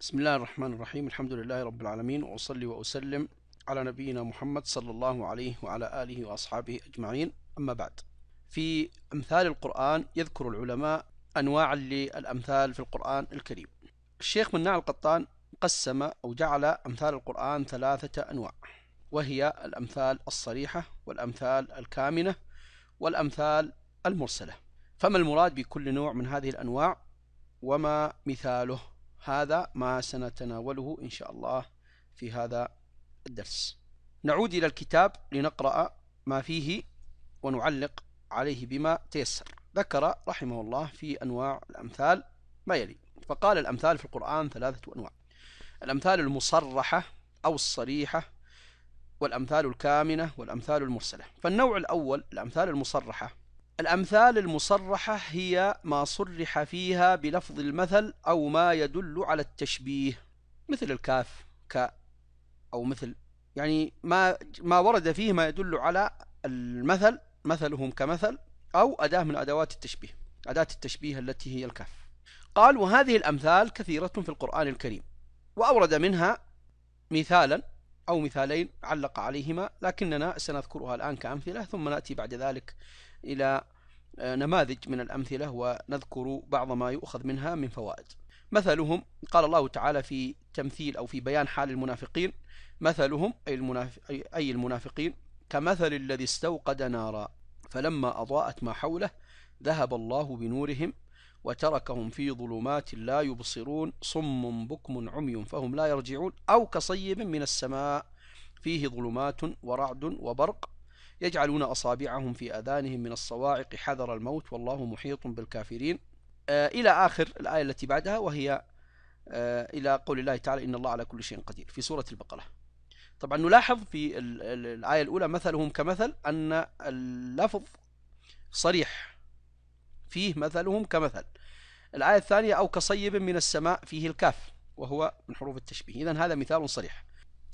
بسم الله الرحمن الرحيم الحمد لله رب العالمين وأصلي وأسلم على نبينا محمد صلى الله عليه وعلى آله وأصحابه أجمعين أما بعد في أمثال القرآن يذكر العلماء أنواع للأمثال في القرآن الكريم الشيخ مناع القطان قسم أو جعل أمثال القرآن ثلاثة أنواع وهي الأمثال الصريحة والأمثال الكامنة والأمثال المرسلة فما المراد بكل نوع من هذه الأنواع وما مثاله هذا ما سنتناوله إن شاء الله في هذا الدرس نعود إلى الكتاب لنقرأ ما فيه ونعلق عليه بما تيسر ذكر رحمه الله في أنواع الأمثال ما يلي فقال الأمثال في القرآن ثلاثة أنواع الأمثال المصرحة أو الصريحة والأمثال الكامنة والأمثال المرسلة فالنوع الأول الأمثال المصرحة الأمثال المصرحة هي ما صرح فيها بلفظ المثل أو ما يدل على التشبيه مثل الكاف ك أو مثل يعني ما ما ورد فيه ما يدل على المثل مثلهم كمثل أو أداة من أدوات التشبيه أداة التشبيه التي هي الكاف قال وهذه الأمثال كثيرة في القرآن الكريم وأورد منها مثالا أو مثالين علق عليهما لكننا سنذكرها الآن كأمثلة ثم نأتي بعد ذلك إلى آه، نماذج من الأمثلة ونذكر بعض ما يؤخذ منها من فوائد مثلهم قال الله تعالى في تمثيل أو في بيان حال المنافقين مثلهم أي, المناف... أي المنافقين كمثل الذي استوقد نارا فلما أضاءت ما حوله ذهب الله بنورهم وتركهم في ظلمات لا يبصرون صم بكم عمي فهم لا يرجعون أو كصيب من السماء فيه ظلمات ورعد وبرق يجعلون أصابعهم في أذانهم من الصواعق حذر الموت والله محيط بالكافرين آه، إلى آخر الآية التي بعدها وهي آه، إلى قول الله تعالى إن الله على كل شيء قدير في سورة البقرة طبعا نلاحظ في الآية الأولى مثلهم كمثل أن اللفظ صريح فيه مثلهم كمثل الآية الثانية أو كصيب من السماء فيه الكاف وهو من حروف التشبيه إذا هذا مثال صريح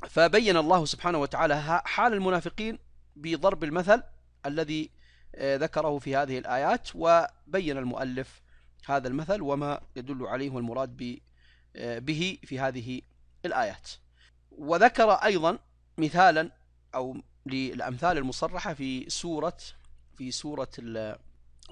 فبين الله سبحانه وتعالى حال المنافقين بضرب المثل الذي آه، ذكره في هذه الآيات وبين المؤلف هذا المثل وما يدل عليه والمراد آه، به في هذه الآيات وذكر أيضا مثالا أو للأمثال المصرحة في سورة في سورة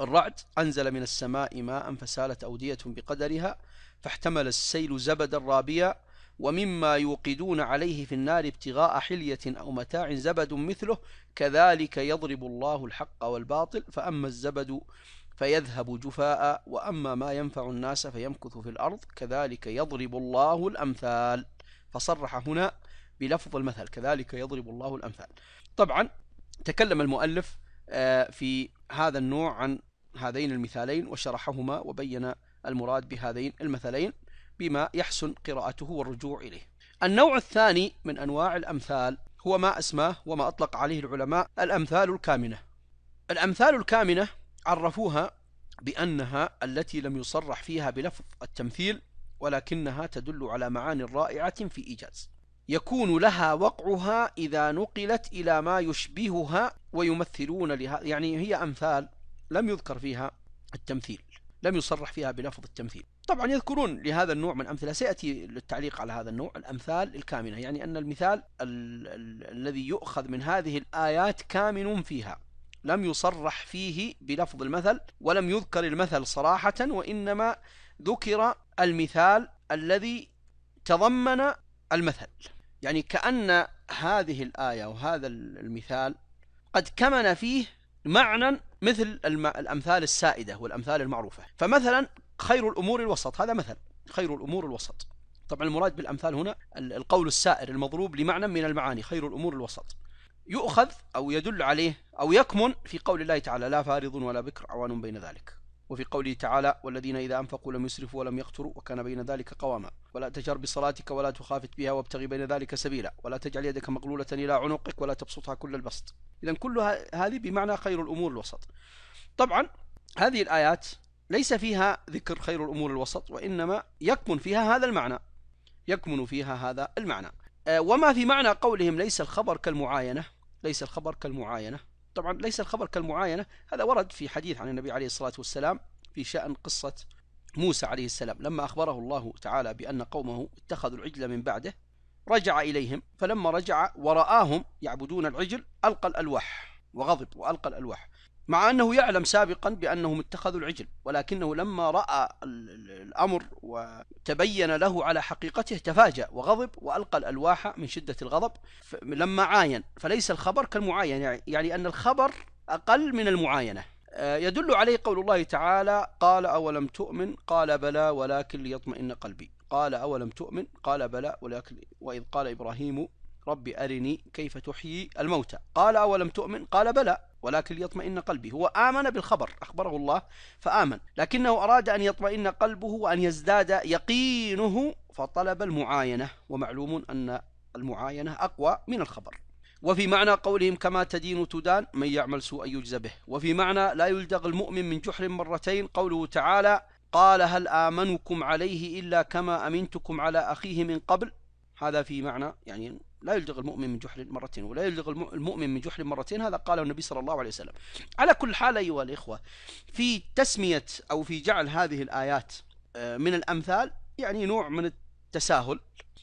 الرعد أنزل من السماء ماء فسالت أودية بقدرها فاحتمل السيل زبدا رابيا ومما يوقدون عليه في النار ابتغاء حلية أو متاع زبد مثله كذلك يضرب الله الحق والباطل فأما الزبد فيذهب جفاء وأما ما ينفع الناس فيمكث في الأرض كذلك يضرب الله الأمثال فصرح هنا بلفظ المثل كذلك يضرب الله الأمثال طبعا تكلم المؤلف آه، في هذا النوع عن هذين المثالين وشرحهما وبين المراد بهذين المثلين بما يحسن قراءته والرجوع إليه النوع الثاني من أنواع الأمثال هو ما أسماه وما أطلق عليه العلماء الأمثال الكامنة الأمثال الكامنة عرفوها بأنها التي لم يصرح فيها بلفظ التمثيل ولكنها تدل على معان رائعة في إيجاز يكون لها وقعها إذا نقلت إلى ما يشبهها ويمثلون لها يعني هي أمثال لم يذكر فيها التمثيل لم يصرح فيها بلفظ التمثيل طبعا يذكرون لهذا النوع من أمثلة سيأتي للتعليق على هذا النوع الأمثال الكامنة يعني أن المثال ال ال الذي يؤخذ من هذه الآيات كامن فيها لم يصرح فيه بلفظ المثل ولم يذكر المثل صراحة وإنما ذكر المثال الذي تضمن المثل يعني كأن هذه الآية وهذا المثال قد كمن فيه معنى مثل الأمثال السائدة والأمثال المعروفة فمثلا خير الأمور الوسط هذا مثل خير الأمور الوسط طبعا المراد بالأمثال هنا القول السائر المضروب لمعنى من المعاني خير الأمور الوسط يؤخذ أو يدل عليه أو يكمن في قول الله تعالى لا فارض ولا بكر عوان بين ذلك وفي قوله تعالى والذين إذا أنفقوا لم يسرفوا ولم يقتروا وكان بين ذلك قواما ولا تجر بصلاتك ولا تخافت بها وابتغي بين ذلك سبيلا ولا تجعل يدك مغلولة إلى عنقك ولا تبسطها كل البسط إذا كل هذه بمعنى خير الأمور الوسط طبعا هذه الآيات ليس فيها ذكر خير الأمور الوسط وإنما يكمن فيها هذا المعنى يكمن فيها هذا المعنى آه، وما في معنى قولهم ليس الخبر كالمعاينة ليس الخبر كالمعاينة طبعا ليس الخبر كالمعاينة هذا ورد في حديث عن النبي عليه الصلاة والسلام في شأن قصة موسى عليه السلام لما أخبره الله تعالى بأن قومه اتخذوا العجل من بعده رجع إليهم فلما رجع ورآهم يعبدون العجل ألقى الألواح وغضب وألقى الألواح مع أنه يعلم سابقا بأنهم اتخذوا العجل ولكنه لما رأى الأمر وتبين له على حقيقته تفاجأ وغضب وألقى الألواح من شدة الغضب لما عاين فليس الخبر كالمعاينه يعني, يعني أن الخبر أقل من المعاينة آه، يدل عليه قول الله تعالى قال أولم تؤمن قال بلى ولكن ليطمئن قلبي قال أولم تؤمن قال بلى ولكن وإذ قال إبراهيم ربي أرني كيف تحيي الموتى قال أولم تؤمن قال بلى ولكن ليطمئن قلبي هو آمن بالخبر أخبره الله فآمن لكنه أراد أن يطمئن قلبه وأن يزداد يقينه فطلب المعاينة ومعلوم أن المعاينة أقوى من الخبر وفي معنى قولهم كما تدين تدان من يعمل سوءا يجزى به وفي معنى لا يلدغ المؤمن من جحر مرتين قوله تعالى قال هل آمنكم عليه إلا كما أمنتكم على أخيه من قبل هذا في معنى يعني لا يلدغ المؤمن من جحر مرتين ولا يلدغ المؤمن من جحر مرتين هذا قاله النبي صلى الله عليه وسلم على كل حال أيها الإخوة في تسمية أو في جعل هذه الآيات آه، من الأمثال يعني نوع من التساهل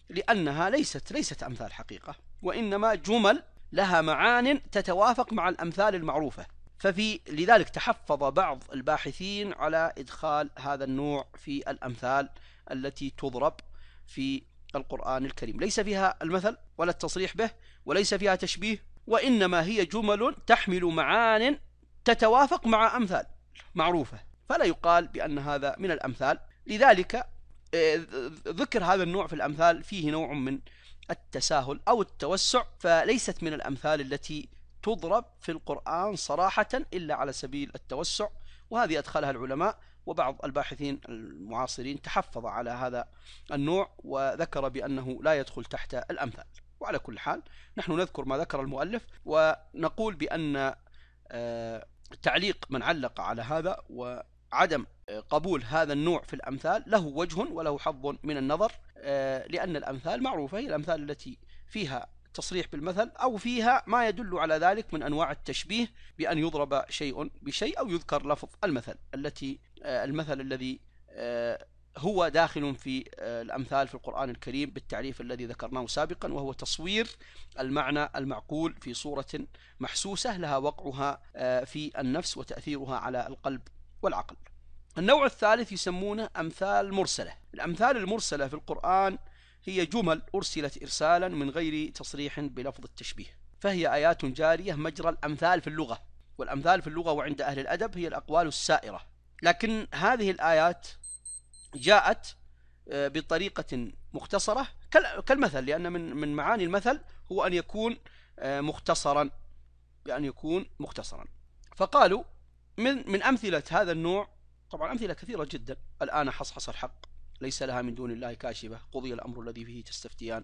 لأنها ليست ليست أمثال حقيقة وإنما جمل لها معان تتوافق مع الأمثال المعروفة ففي لذلك تحفظ بعض الباحثين على إدخال هذا النوع في الأمثال التي تضرب في القرآن الكريم ليس فيها المثل ولا التصريح به وليس فيها تشبيه وإنما هي جمل تحمل معان تتوافق مع أمثال معروفة فلا يقال بأن هذا من الأمثال لذلك آه، ذكر هذا النوع في الأمثال فيه نوع من التساهل أو التوسع فليست من الأمثال التي تضرب في القرآن صراحة إلا على سبيل التوسع وهذه أدخلها العلماء وبعض الباحثين المعاصرين تحفظ على هذا النوع وذكر بأنه لا يدخل تحت الأمثال وعلى كل حال نحن نذكر ما ذكر المؤلف ونقول بأن آه، تعليق من علق على هذا وعدم قبول هذا النوع في الأمثال له وجه وله حظ من النظر آه، لأن الأمثال معروفة هي الأمثال التي فيها تصريح بالمثل أو فيها ما يدل على ذلك من أنواع التشبيه بأن يضرب شيء بشيء أو يذكر لفظ المثل التي آه، المثل الذي آه، هو داخل في آه، الأمثال في القرآن الكريم بالتعريف الذي ذكرناه سابقا وهو تصوير المعنى المعقول في صورة محسوسة لها وقعها في النفس وتأثيرها على القلب والعقل النوع الثالث يسمونه أمثال مرسلة الأمثال المرسلة في القرآن هي جمل أرسلت إرسالا من غير تصريح بلفظ التشبيه فهي آيات جارية مجرى الأمثال في اللغة والأمثال في اللغة وعند أهل الأدب هي الأقوال السائرة لكن هذه الآيات جاءت آه، بطريقة مختصرة كالمثل لأن من من معاني المثل هو أن يكون آه، مختصرا بأن يكون مختصرا فقالوا من من أمثلة هذا النوع طبعا أمثلة كثيرة جدا الآن حصحص الحق ليس لها من دون الله كاشفة قضي الأمر الذي فيه تستفتيان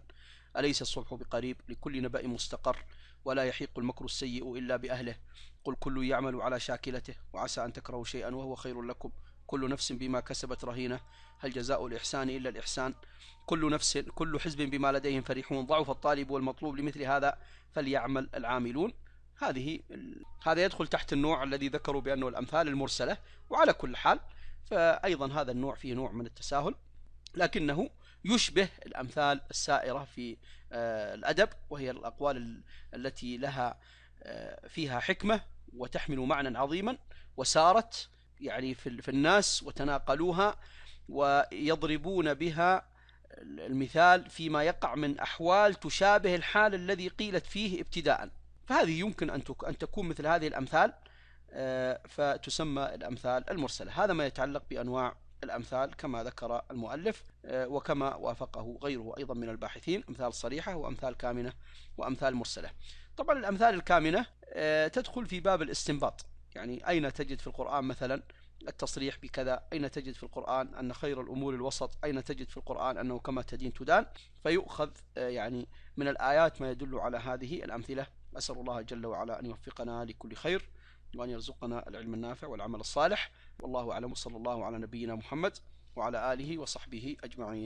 أليس الصبح بقريب لكل نبأ مستقر ولا يحيق المكر السيء إلا بأهله قل كل يعمل على شاكلته وعسى أن تكرهوا شيئا وهو خير لكم كل نفس بما كسبت رهينة هل جزاء الإحسان إلا الإحسان كل نفس كل حزب بما لديهم فرحون ضعف الطالب والمطلوب لمثل هذا فليعمل العاملون هذه هذا يدخل تحت النوع الذي ذكروا بأنه الأمثال المرسلة وعلى كل حال فأيضا هذا النوع فيه نوع من التساهل لكنه يشبه الأمثال السائرة في آه، الأدب وهي الأقوال التي لها آه، فيها حكمة وتحمل معنى عظيما وسارت يعني في الناس وتناقلوها ويضربون بها المثال فيما يقع من أحوال تشابه الحال الذي قيلت فيه ابتداء فهذه يمكن أن تكون مثل هذه الأمثال آه، فتسمى الأمثال المرسلة هذا ما يتعلق بأنواع الأمثال كما ذكر المؤلف آه، وكما وافقه غيره أيضا من الباحثين أمثال صريحة وأمثال كامنة وأمثال مرسلة طبعا الأمثال الكامنة آه، تدخل في باب الاستنباط يعني أين تجد في القرآن مثلا التصريح بكذا أين تجد في القرآن أن خير الأمور الوسط أين تجد في القرآن أنه كما تدين تدان فيؤخذ آه، يعني من الآيات ما يدل على هذه الأمثلة أسأل الله جل وعلا أن يوفقنا لكل خير وأن يرزقنا العلم النافع والعمل الصالح والله أعلم وصلى الله على نبينا محمد وعلى آله وصحبه أجمعين